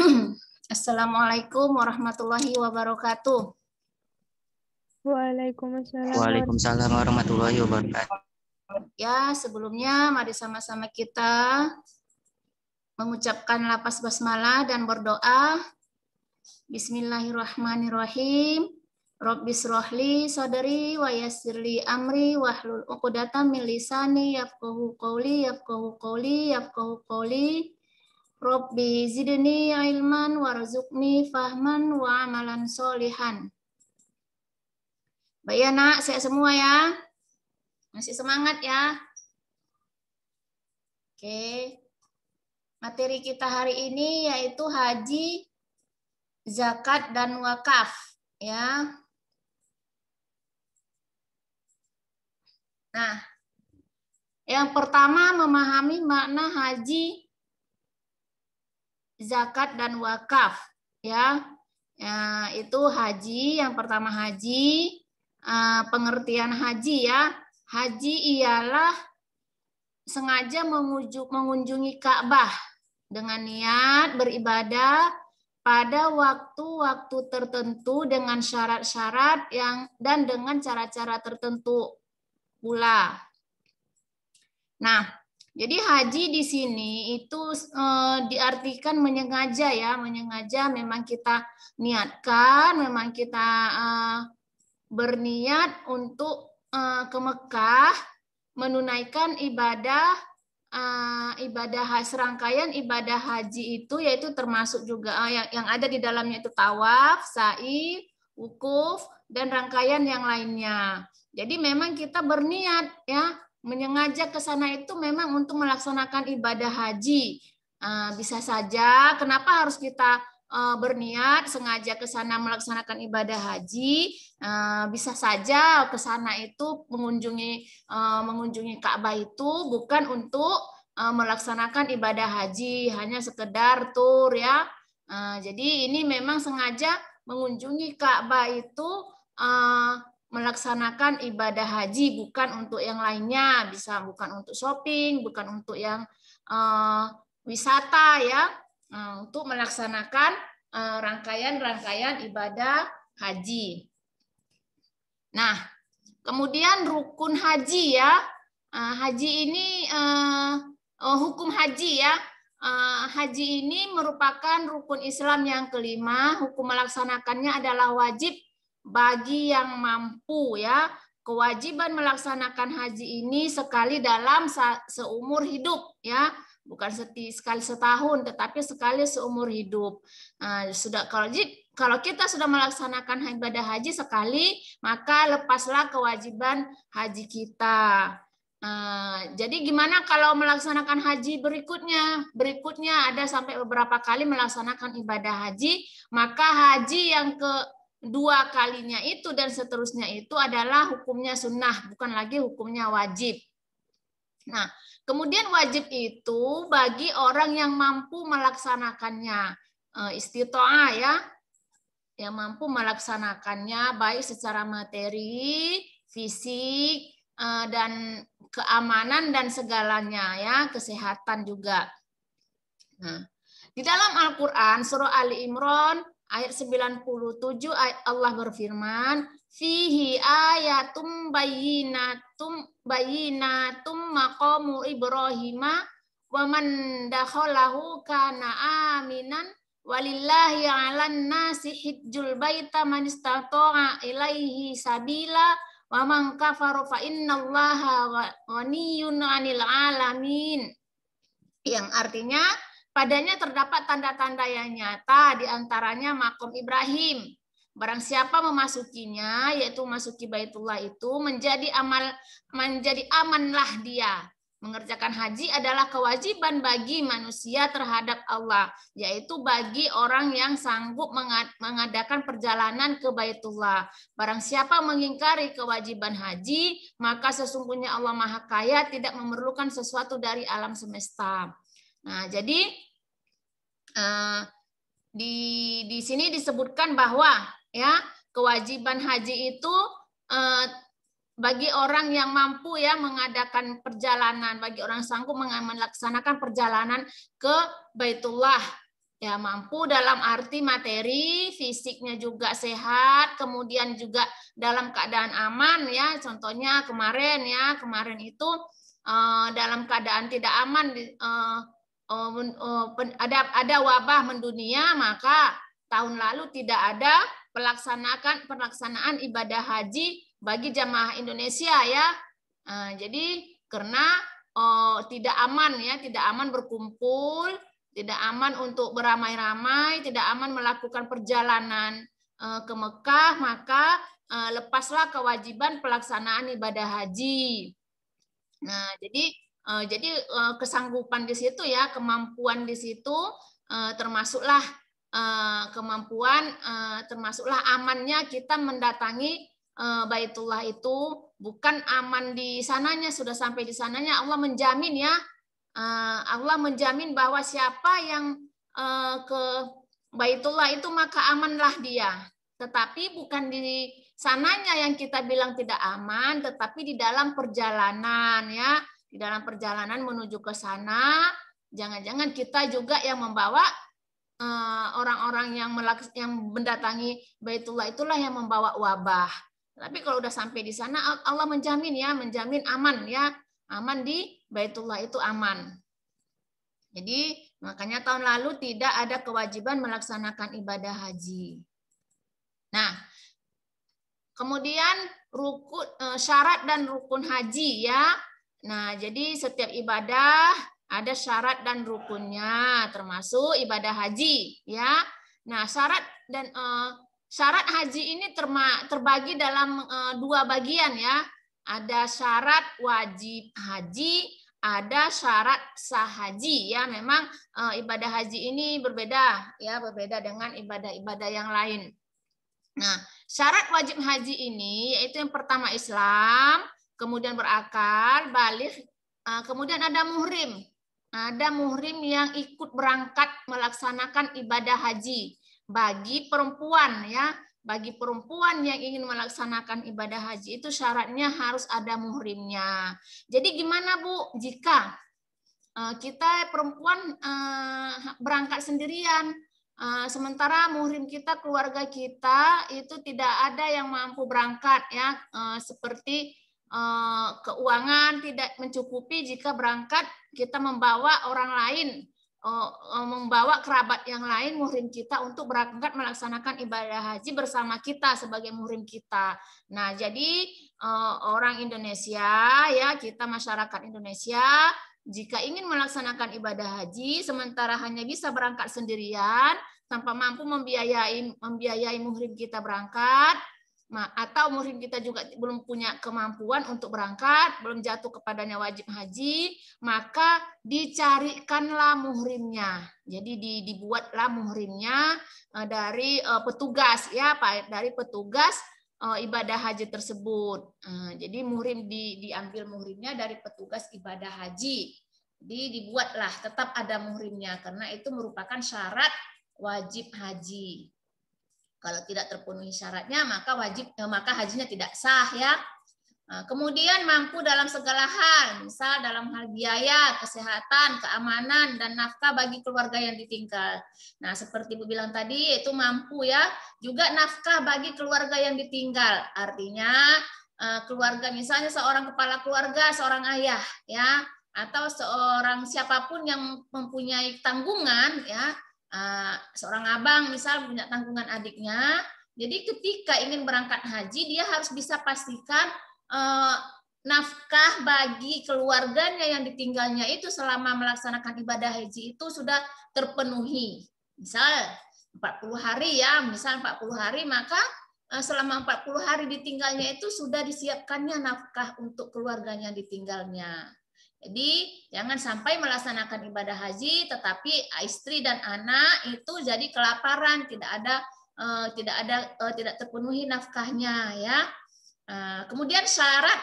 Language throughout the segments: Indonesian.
Assalamualaikum warahmatullahi wabarakatuh. Waalaikumsalam. Waalaikumsalam warahmatullahi wabarakatuh. Ya, sebelumnya mari sama-sama kita mengucapkan lapas basmalah dan berdoa. Bismillahirrahmanirrahim. Rabbis rohli sodari wa amri wahlul uqdatan min lisani yafqahu qawli yafqahu qawli yafqahu qawli. Robbi zidni ilman warzuqni fahman wa amalan solihan. Baik ya nak, saya semua ya. Masih semangat ya. Oke. Materi kita hari ini yaitu haji, zakat, dan wakaf. Ya. Nah, yang pertama memahami makna haji zakat dan wakaf ya. ya itu haji yang pertama haji uh, pengertian haji ya haji ialah sengaja mengunjungi Ka'bah dengan niat beribadah pada waktu-waktu tertentu dengan syarat-syarat yang dan dengan cara-cara tertentu pula. Nah, jadi haji di sini itu e, diartikan menyengaja ya, menyengaja memang kita niatkan, memang kita e, berniat untuk e, ke Mekah menunaikan ibadah e, ibadah rangkaian ibadah haji itu yaitu termasuk juga e, yang, yang ada di dalamnya itu tawaf, sa'i, wukuf dan rangkaian yang lainnya. Jadi memang kita berniat ya menyengaja ke sana itu memang untuk melaksanakan ibadah haji. Ah, bisa saja, kenapa harus kita eh, berniat sengaja ke sana melaksanakan ibadah haji? Ah, bisa saja ke sana itu mengunjungi eh, mengunjungi Ka'bah itu bukan untuk eh, melaksanakan ibadah haji, hanya sekedar tur ya. Ah, jadi ini memang sengaja mengunjungi Ka'bah itu melaksanakan ibadah haji bukan untuk yang lainnya, bisa bukan untuk shopping, bukan untuk yang uh, wisata ya, uh, untuk melaksanakan eh, rangkaian-rangkaian uh, ibadah haji. Nah, kemudian rukun haji ya, uh, haji ini uh, uh, hukum haji ya. Uh, haji ini merupakan rukun Islam yang kelima. Hukum melaksanakannya adalah wajib bagi yang mampu ya. Kewajiban melaksanakan haji ini sekali dalam seumur hidup ya bukan seti, sekali setahun tetapi sekali seumur hidup. Nah, sudah kalau kalau kita sudah melaksanakan ibadah haji sekali, maka lepaslah kewajiban haji kita. Nah, jadi gimana kalau melaksanakan haji berikutnya? Berikutnya ada sampai beberapa kali melaksanakan ibadah haji, maka haji yang ke dua kalinya itu dan seterusnya itu adalah hukumnya sunnah, bukan lagi hukumnya wajib. Nah, kemudian wajib itu bagi orang yang mampu melaksanakannya, eh, istitoa ya, yang mampu melaksanakannya baik secara materi, fisik, eh, dan keamanan dan segalanya ya, kesehatan juga. Nah, di dalam Al-Qur'an surah Ali Imran Ayat 97 Allah berfirman, "Fihi ayatum bayyinatum bayyinatum maqamu Ibrahima wa man dakhalahu kana aminan walillahi 'alan nasi hijjul baita man istata'a ilaihi sabila wa man kafara fa innallaha ghaniyyun 'anil 'alamin." Yang artinya Padanya terdapat tanda-tanda yang nyata, diantaranya makom Ibrahim. Barang siapa memasukinya, yaitu memasuki Baitullah itu, menjadi amal menjadi amanlah dia. Mengerjakan haji adalah kewajiban bagi manusia terhadap Allah, yaitu bagi orang yang sanggup mengadakan perjalanan ke Baitullah. Barang siapa mengingkari kewajiban haji, maka sesungguhnya Allah Maha Kaya tidak memerlukan sesuatu dari alam semesta. Nah, jadi Eh, di di sini disebutkan bahwa ya kewajiban haji itu eh, bagi orang yang mampu ya mengadakan perjalanan, bagi orang sanggup melaksanakan perjalanan ke Baitullah. Ya, mampu dalam arti materi, fisiknya juga sehat, kemudian juga dalam keadaan aman ya. Contohnya kemarin ya, kemarin itu eh, dalam keadaan tidak aman Eh, eh, ada ada wabah mendunia maka tahun lalu tidak ada pelaksanaan pelaksanaan ibadah haji bagi jamaah Indonesia ya. Eh, jadi karena tidak aman ya, tidak aman berkumpul, tidak aman untuk beramai-ramai, tidak aman melakukan perjalanan ke Mekah, maka lepaslah kewajiban pelaksanaan ibadah haji. Nah, jadi Eh, jadi eh, kesanggupan di situ ya, kemampuan di situ eh, termasuklah kemampuan termasuklah amannya kita mendatangi Baitullah itu bukan aman di sananya sudah sampai di sananya Allah menjamin ya. Allah menjamin bahwa siapa yang ke Baitullah itu maka amanlah dia. Tetapi bukan di sananya yang kita bilang tidak aman, tetapi di dalam perjalanan ya di dalam perjalanan menuju ke sana, jangan-jangan kita juga yang membawa eh, orang-orang yang melaks yang mendatangi Baitullah itulah yang membawa wabah. Tapi kalau udah sampai di sana Allah menjamin ya, menjamin aman ya. Aman di Baitullah itu aman. Jadi makanya tahun lalu tidak ada kewajiban melaksanakan ibadah haji. Nah, kemudian rukun eh, syarat dan rukun haji ya Nah, jadi setiap ibadah ada syarat dan rukunnya, termasuk ibadah haji, ya. Nah, syarat dan uh, syarat haji ini terma, terbagi dalam uh, dua bagian ya. Ada syarat wajib haji, ada syarat sah haji ya. Memang uh, ibadah haji ini berbeda ya, berbeda dengan ibadah-ibadah yang lain. Nah, syarat wajib haji ini yaitu yang pertama Islam, kemudian berakar, balik, ah, kemudian ada muhrim. Ada muhrim yang ikut berangkat melaksanakan ibadah haji bagi perempuan ya. Bagi perempuan yang ingin melaksanakan ibadah haji itu syaratnya harus ada muhrimnya. Jadi gimana Bu jika ah, kita perempuan ah, berangkat sendirian sementara muhrim kita keluarga kita itu tidak ada yang mampu berangkat ya seperti Eh, keuangan tidak mencukupi jika berangkat kita membawa orang lain oh, oh, membawa kerabat yang lain muhrim kita untuk berangkat melaksanakan ibadah haji bersama kita sebagai muhrim kita. Nah, jadi eh, orang Indonesia ya, kita masyarakat Indonesia jika ingin melaksanakan ibadah haji sementara hanya bisa berangkat sendirian tanpa mampu membiayai membiayai muhrim kita berangkat, atau murid kita juga belum punya kemampuan untuk berangkat, belum jatuh kepadanya wajib haji, maka dicarikanlah muhrimnya. Jadi dibuatlah muhrimnya eh, dari eh, petugas ya, Pak, dari petugas eh, ibadah haji tersebut. Jadi muhrim di, diambil muhrimnya dari petugas ibadah haji. Jadi dibuatlah tetap ada muhrimnya karena itu merupakan syarat wajib haji. Kalau tidak terpenuhi syaratnya maka wajib eh, maka hajinya tidak sah ya. Nah, kemudian mampu dalam segala hal, misal dalam hal biaya, kesehatan, keamanan, dan nafkah bagi keluarga yang ditinggal. Nah, seperti Bu bilang tadi, itu mampu ya. Juga nafkah bagi keluarga yang ditinggal. Artinya, eh, keluarga misalnya seorang kepala keluarga, seorang ayah, ya, atau seorang siapapun yang mempunyai tanggungan, ya, Ah, seorang abang misal punya tanggungan adiknya, jadi ketika ingin berangkat haji dia harus bisa pastikan eh, nafkah bagi keluarganya yang ditinggalnya itu selama melaksanakan ibadah haji itu sudah terpenuhi. Misal 40 hari ya, misal 40 hari maka eh, selama 40 hari ditinggalnya itu sudah disiapkannya nafkah untuk keluarganya ditinggalnya. Jadi jangan sampai melaksanakan ibadah haji tetapi istri dan anak itu jadi kelaparan, tidak ada uh, tidak ada uh, tidak terpenuhi nafkahnya ya. Uh, kemudian syarat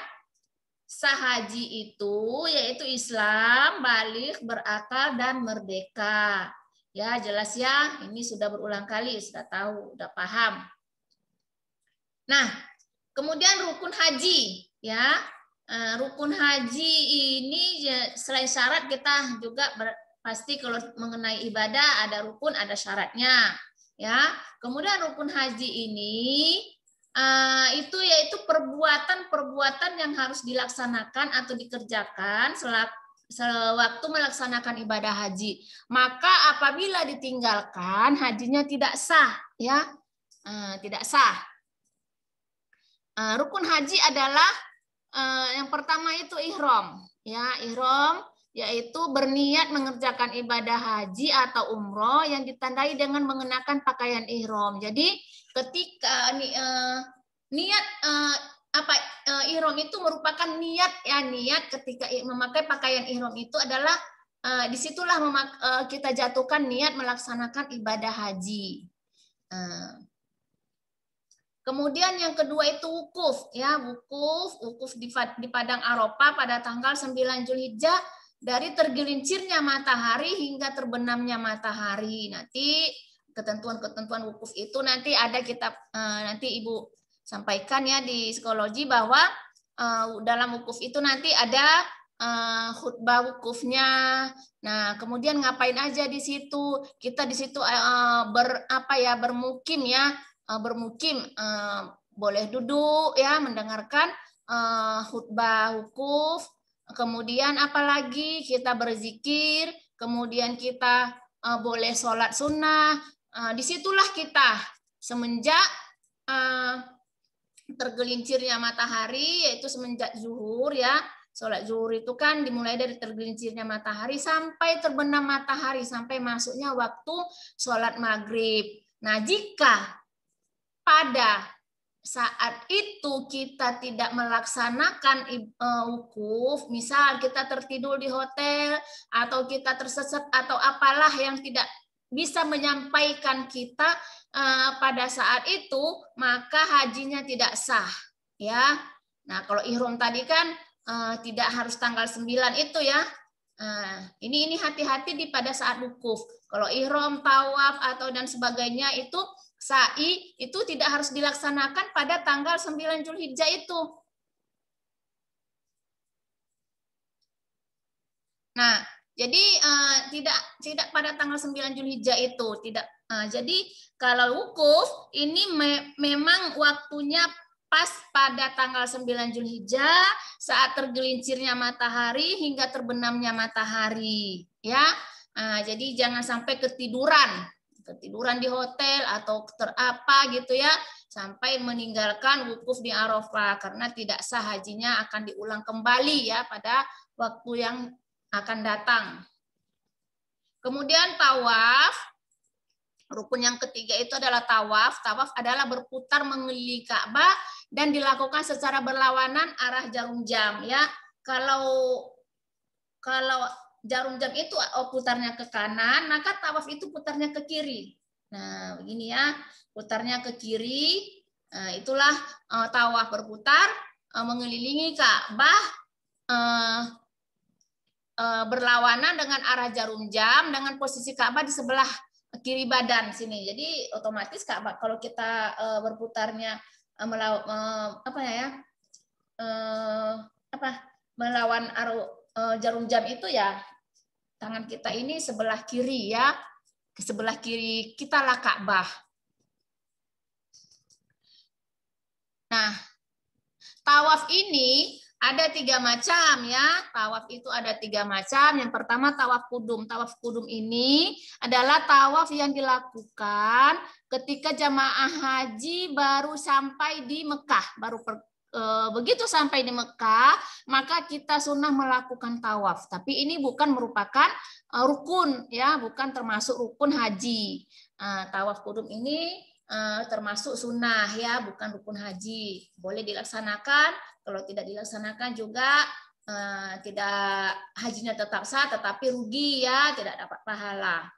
sah haji itu yaitu Islam, balik, berakal dan merdeka. Ya, jelas ya, ini sudah berulang kali, sudah tahu, sudah paham. Nah, kemudian rukun haji, ya. Eh, rukun haji ini ya, selain syarat kita juga ber, pasti kalau mengenai ibadah ada rukun ada syaratnya ya kemudian rukun haji ini eh, itu yaitu perbuatan-perbuatan yang harus dilaksanakan atau dikerjakan selak, sewaktu melaksanakan ibadah haji maka apabila ditinggalkan hajinya tidak sah ya eh, tidak sah rukun haji adalah Eh, yang pertama itu ihrom ya ihram yaitu berniat mengerjakan ibadah haji atau umroh yang ditandai dengan mengenakan pakaian ihrom Jadi ketika ni, uh, niat uh, apa uh, ihram itu merupakan niat ya niat ketika memakai pakaian ihrom itu adalah uh, disitulah memak, kita jatuhkan niat melaksanakan ibadah haji. uh, Kemudian yang kedua itu wukuf, ya wukuf, wukuf di, di padang Aropa pada tanggal 9 Zulhijjah dari tergelincirnya matahari hingga terbenamnya matahari. Nanti ketentuan-ketentuan wukuf itu nanti ada kita eh, nanti Ibu sampaikan ya di psikologi bahwa eh, dalam wukuf itu nanti ada eh, khutbah wukufnya. Nah, kemudian ngapain aja di situ? Kita di situ eh, ber apa ya bermukim ya uh, bermukim uh, boleh duduk ya mendengarkan uh, khutbah wukuf kemudian apalagi kita berzikir kemudian kita uh, boleh sholat sunnah uh, disitulah kita semenjak uh, tergelincirnya matahari yaitu semenjak zuhur ya sholat zuhur itu kan dimulai dari tergelincirnya matahari sampai terbenam matahari sampai masuknya waktu sholat maghrib nah jika pada saat itu kita tidak melaksanakan e, wukuf, misal kita tertidur di hotel atau kita tersesat atau apalah yang tidak bisa menyampaikan kita e, pada saat itu, maka hajinya tidak sah, ya. Nah, kalau ihram tadi kan e, tidak harus tanggal 9 itu ya. ini ini hati-hati di pada saat wukuf. Kalau ihram, tawaf atau dan sebagainya itu sa'i itu tidak harus dilaksanakan pada tanggal 9 Zulhijjah itu. Nah, jadi uh, tidak tidak pada tanggal 9 Zulhijjah itu, tidak uh, jadi kalau wukuf ini me memang waktunya pas pada tanggal 9 Zulhijjah saat tergelincirnya matahari hingga terbenamnya matahari, ya. Uh, jadi jangan sampai ketiduran ketiduran gitu. di hotel atau terapa gitu ya sampai meninggalkan wukuf di Arafah karena tidak sah hajinya akan diulang kembali ya pada waktu yang akan datang. Kemudian tawaf Rukun yang ketiga itu adalah tawaf. Tawaf adalah berputar mengelilingi Ka'bah dan dilakukan secara berlawanan arah jarum jam ya. Kalau kalau jarum jam itu oh, putarnya ke kanan, maka tawaf itu putarnya ke kiri. Nah, begini ya, putarnya ke kiri, nah, itulah eh, tawaf berputar eh, mengelilingi Ka'bah eh, berlawanan dengan arah jarum jam dengan posisi Ka'bah di sebelah kiri badan sini. Jadi otomatis Ka'bah kalau kita berputarnya uh, apa ya? apa? melawan arah Eh, jarum jam itu ya tangan kita ini sebelah kiri ya. Ke sebelah kiri kita lah Ka'bah. Nah, tawaf ini ada tiga macam ya. Tawaf itu ada tiga macam. Yang pertama tawaf kudum. Tawaf kudum ini adalah tawaf yang dilakukan ketika jamaah haji baru sampai di Mekah, baru Eh, begitu sampai di Mekah, maka kita sunnah melakukan tawaf. Tapi ini bukan merupakan eh, rukun, ya, bukan termasuk rukun haji. Eh, tawaf kudum ini termasuk sunnah, ya, bukan rukun haji. Boleh dilaksanakan, kalau tidak dilaksanakan juga tidak hajinya tetap sah, tetapi rugi ya, tidak dapat pahala.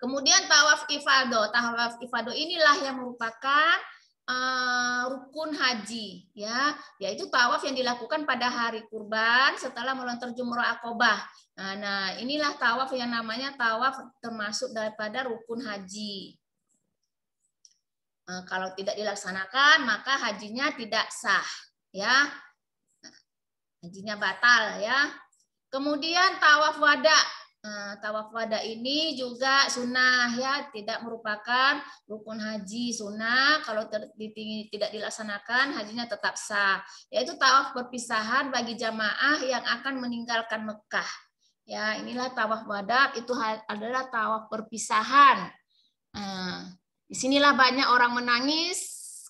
Kemudian tawaf ifado. Tawaf ifado inilah yang merupakan uh, rukun haji ya yaitu tawaf yang dilakukan pada hari kurban setelah melontar jumroh akobah nah, nah inilah tawaf yang namanya tawaf termasuk daripada rukun haji uh, kalau tidak dilaksanakan maka hajinya tidak sah ya nah, hajinya batal ya kemudian tawaf wada Eh, tawaf wada ini juga sunnah ya tidak merupakan rukun haji sunnah kalau tidak dilaksanakan hajinya tetap sah yaitu tawaf perpisahan bagi jamaah yang akan meninggalkan Mekah ya inilah tawaf wada itu adalah tawaf perpisahan nah, eh, disinilah banyak orang menangis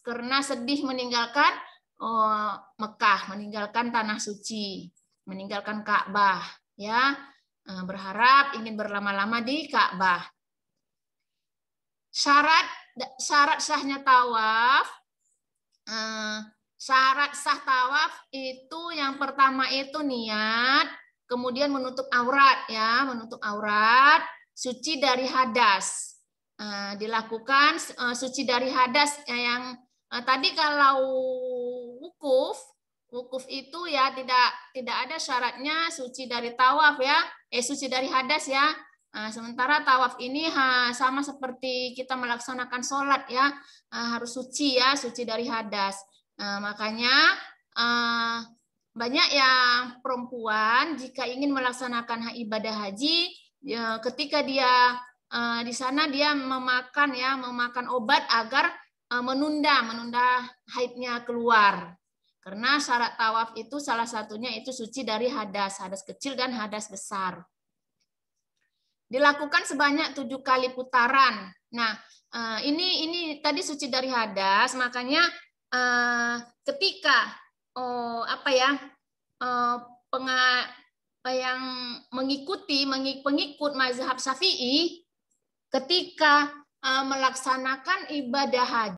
karena sedih meninggalkan oh, Mekah meninggalkan tanah suci meninggalkan Ka'bah ya Eh, berharap ingin berlama-lama di Ka'bah. Syarat syarat sahnya tawaf eh, syarat sah tawaf itu yang pertama itu niat, kemudian menutup aurat ya, menutup aurat, suci dari hadas. Eh, dilakukan suci dari hadas ya, yang tadi kalau wukuf, wukuf itu ya tidak tidak ada syaratnya suci dari tawaf ya, eh suci dari hadas ya. Nah, sementara tawaf ini ha, sama seperti kita melaksanakan sholat ya, nah, harus suci ya, suci dari hadas. Nah, makanya eh, banyak yang perempuan jika ingin melaksanakan ibadah haji, ya, ketika dia eh, di sana dia memakan ya, memakan obat agar menunda menunda haidnya keluar karena syarat tawaf itu salah satunya itu suci dari hadas, hadas kecil dan hadas besar. Dilakukan sebanyak tujuh kali putaran. Nah, eh, ini ini tadi suci dari hadas, makanya eh, ketika oh apa ya eh, penga, yang mengikuti pengikut mazhab syafi'i ketika melaksanakan ibadah haji